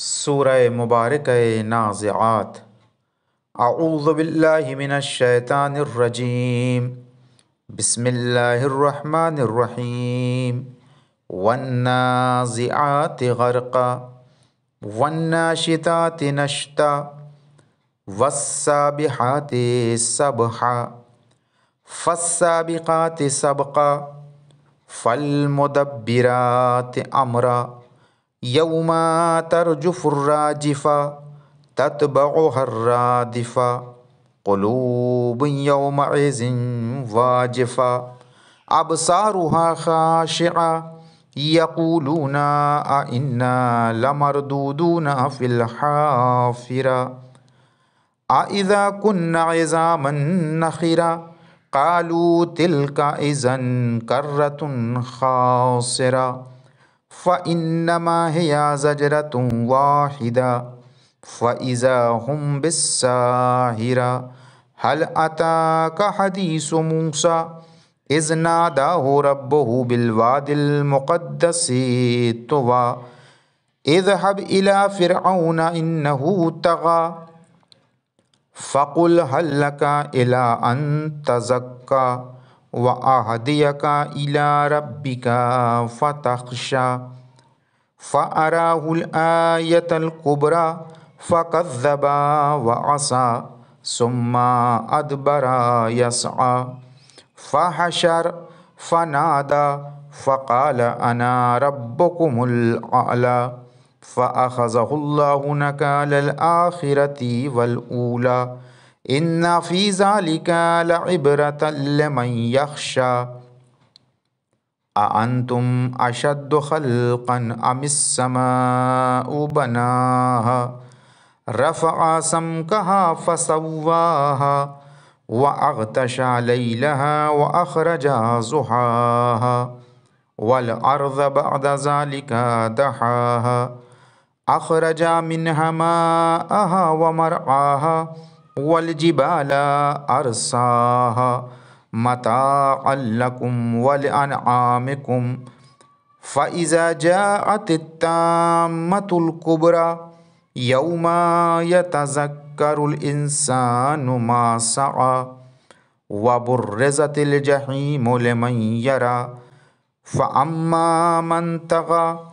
سورہ مبارک نازعات اعوذ باللہ من الشیطان الرجیم بسم اللہ الرحمن الرحیم والنازعات غرقا والناشتات نشتا والسابحات سبحا فالسابقات سبقا فالمدبرات امرا يوم ترجف الراجفة تتبعها الرادفة قلوب يومئذ واجفة أبصارها خاشعة يقولون أئنا لمردودون في الحافرة أئذا كنا عظاما نخرة قالوا تلك إذا كرة خاصرة فَإِنَّمَا هِيَا زَجْرَةٌ وَاحِدَا فَإِذَا هُمْ بِالسَّاهِرَا حَلْ أَتَاكَ حَدِيثُ مُوسَى اِذْ نَادَاهُ رَبُّهُ بِالْوَادِ الْمُقَدَّسِ تُوَى اِذْ حَبْ إِلَىٰ فِرْعَوْنَ إِنَّهُ تَغَى فَقُلْ هَلْ لَكَ إِلَىٰ أَن تَزَكَّى وأهديك إلى ربك فتخشى فأراه الآية الكبرى فكذب وعصى ثم أدبر يسعى فحشر فنادى فقال أنا ربكم الأعلى فأخذه الله نكال الآخرة والأولى إن في ذلك لعبرة لمن يخشى أأنتم أشد خلقا أم السماء بناها رفع سمكها فسواها وأغتشى ليلها وأخرج زحاها والأرض بعد ذلك دحاها أخرج منها ماءها ومرعاها والجبال أرساها متاعا لكم ولأنعامكم فإذا جاءت التامة الكبرى يوم يتذكر الإنسان ما سعى وبرزت الجحيم لمن يرى فأما من تغى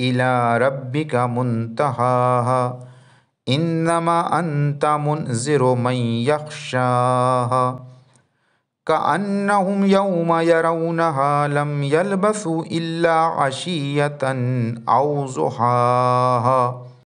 إلى ربك منتهاها إنما أنت منذر من يخشاها كأنهم يوم يرونها لم يلبثوا إلا عشية أو زحاها